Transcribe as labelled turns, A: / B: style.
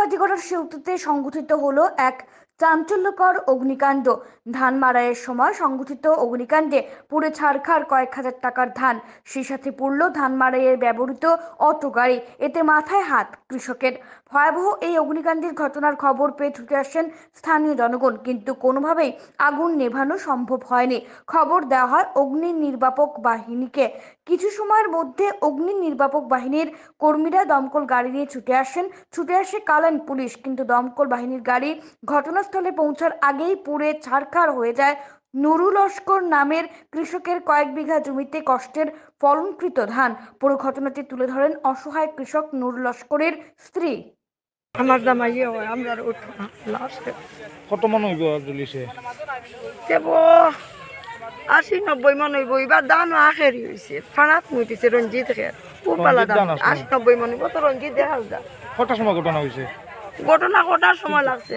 A: কাটিগড়ার সেতুতে সংঘটিত হলো এক চাঞ্চল্যকর অগ্নিকাণ্ড ধান মারাইয়ের সময় সংঘটিত অগ্নিকাণ্ডে পুড়ে ছাড়খাড় কয়েক হাজার টাকার ধান সেই সাথে পুড়ল ধান মারাইয়ের ব্যবহৃত অটো গাড়ি এতে মাথায় হাত কৃষকের ভয়াবহ এই অগ্নিকাণ্ডের ঘটনার খবর পেয়ে ছুটে আসেন স্থানীয় জনগণ কিন্তু কোনোভাবেই আগুন নেভানো সম্ভব হয়নি খবর দেওয়া হয় অগ্নি নির্বাপক বাহিনীকে কিছু সময়ের মধ্যে অগ্নি নির্বাপক বাহিনীর কর্মীরা দমকল গাড়ি নিয়ে ছুটে আসেন ছুটে আসে কালান পুলিশ কিন্তু দমকল বাহিনীর গাড়ি ঘটনা ঘটনাস্থলে পৌঁছার আগেই পুড়ে ছাড়খাড় হয়ে যায় নুরু লস্কর নামের কৃষকের কয়েক বিঘা জমিতে কষ্টের ফলনকৃত ধান পুরো ঘটনাটি তুলে ধরেন অসহায় কৃষক নুরু লস্করের স্ত্রী
B: আমার আমরা কত মন হইব আশি নব্বই মন হইব এবার দান আখেরি হয়েছে ফানাত মুইতেছে রঞ্জিত খের আশি নব্বই মন হইব তো রঞ্জিত দেখা যা সময় ঘটনা হয়েছে ঘটনা কটার সময় লাগছে